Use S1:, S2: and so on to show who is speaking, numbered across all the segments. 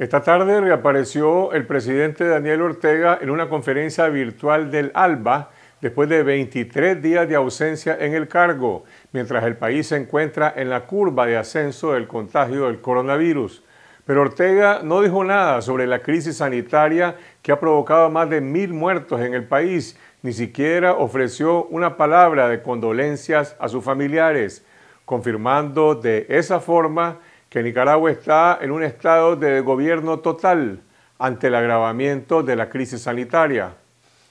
S1: Esta tarde reapareció el presidente Daniel Ortega en una conferencia virtual del ALBA después de 23 días de ausencia en el cargo, mientras el país se encuentra en la curva de ascenso del contagio del coronavirus. Pero Ortega no dijo nada sobre la crisis sanitaria que ha provocado más de mil muertos en el país, ni siquiera ofreció una palabra de condolencias a sus familiares, confirmando de esa forma que Nicaragua está en un estado de gobierno total ante el agravamiento de la crisis sanitaria.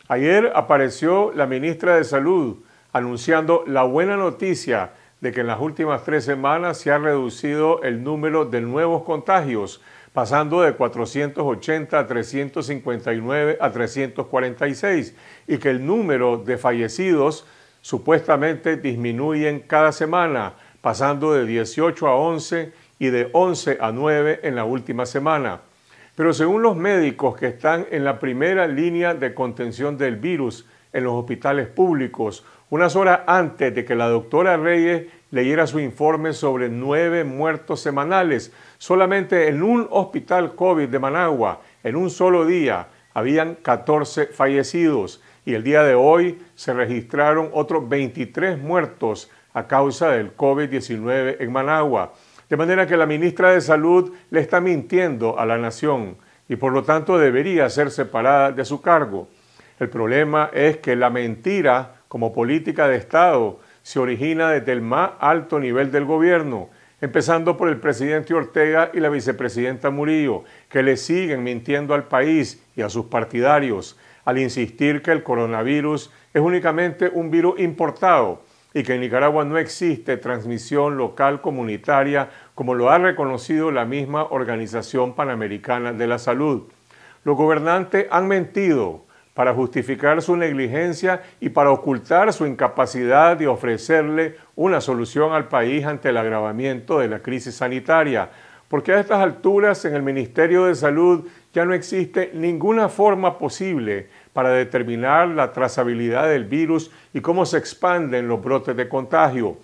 S1: Ayer apareció la ministra de Salud anunciando la buena noticia de que en las últimas tres semanas se ha reducido el número de nuevos contagios, pasando de 480 a 359 a 346, y que el número de fallecidos supuestamente disminuye cada semana, pasando de 18 a 11 y de 11 a 9 en la última semana. Pero según los médicos que están en la primera línea de contención del virus en los hospitales públicos, unas horas antes de que la doctora Reyes leyera su informe sobre nueve muertos semanales, solamente en un hospital COVID de Managua, en un solo día, habían 14 fallecidos y el día de hoy se registraron otros 23 muertos a causa del COVID-19 en Managua. De manera que la ministra de Salud le está mintiendo a la nación y por lo tanto debería ser separada de su cargo. El problema es que la mentira como política de Estado se origina desde el más alto nivel del gobierno, empezando por el presidente Ortega y la vicepresidenta Murillo, que le siguen mintiendo al país y a sus partidarios al insistir que el coronavirus es únicamente un virus importado y que en Nicaragua no existe transmisión local comunitaria como lo ha reconocido la misma Organización Panamericana de la Salud. Los gobernantes han mentido para justificar su negligencia y para ocultar su incapacidad de ofrecerle una solución al país ante el agravamiento de la crisis sanitaria, porque a estas alturas en el Ministerio de Salud ya no existe ninguna forma posible para determinar la trazabilidad del virus y cómo se expanden los brotes de contagio.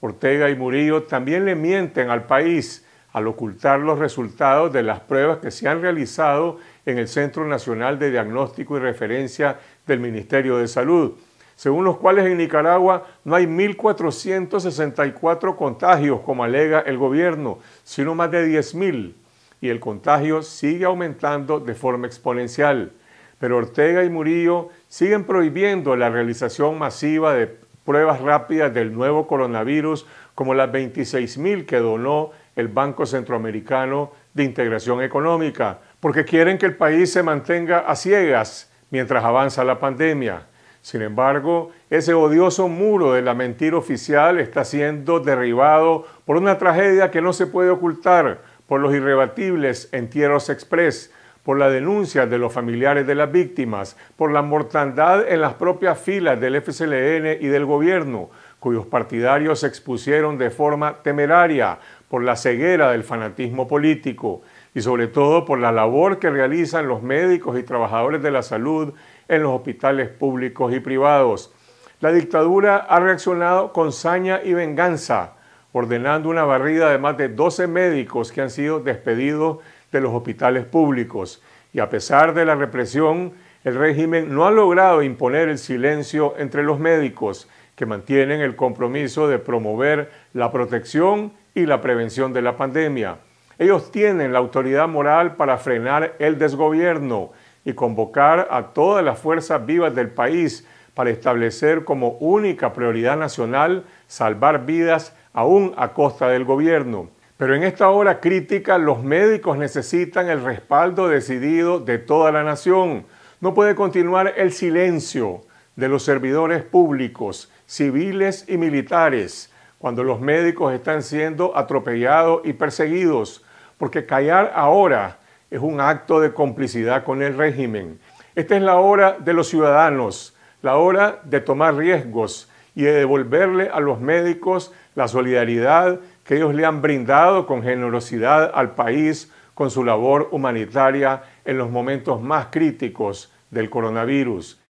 S1: Ortega y Murillo también le mienten al país al ocultar los resultados de las pruebas que se han realizado en el Centro Nacional de Diagnóstico y Referencia del Ministerio de Salud, según los cuales en Nicaragua no hay 1.464 contagios, como alega el gobierno, sino más de 10.000, y el contagio sigue aumentando de forma exponencial pero Ortega y Murillo siguen prohibiendo la realización masiva de pruebas rápidas del nuevo coronavirus, como las 26.000 que donó el Banco Centroamericano de Integración Económica, porque quieren que el país se mantenga a ciegas mientras avanza la pandemia. Sin embargo, ese odioso muro de la mentira oficial está siendo derribado por una tragedia que no se puede ocultar, por los irrebatibles entierros express, por la denuncia de los familiares de las víctimas, por la mortandad en las propias filas del FCLN y del gobierno, cuyos partidarios se expusieron de forma temeraria, por la ceguera del fanatismo político y sobre todo por la labor que realizan los médicos y trabajadores de la salud en los hospitales públicos y privados. La dictadura ha reaccionado con saña y venganza, ordenando una barrida de más de 12 médicos que han sido despedidos los hospitales públicos y a pesar de la represión, el régimen no ha logrado imponer el silencio entre los médicos que mantienen el compromiso de promover la protección y la prevención de la pandemia. Ellos tienen la autoridad moral para frenar el desgobierno y convocar a todas las fuerzas vivas del país para establecer como única prioridad nacional salvar vidas aún a costa del gobierno. Pero en esta hora crítica los médicos necesitan el respaldo decidido de toda la nación. No puede continuar el silencio de los servidores públicos, civiles y militares, cuando los médicos están siendo atropellados y perseguidos, porque callar ahora es un acto de complicidad con el régimen. Esta es la hora de los ciudadanos, la hora de tomar riesgos y de devolverle a los médicos la solidaridad que ellos le han brindado con generosidad al país con su labor humanitaria en los momentos más críticos del coronavirus.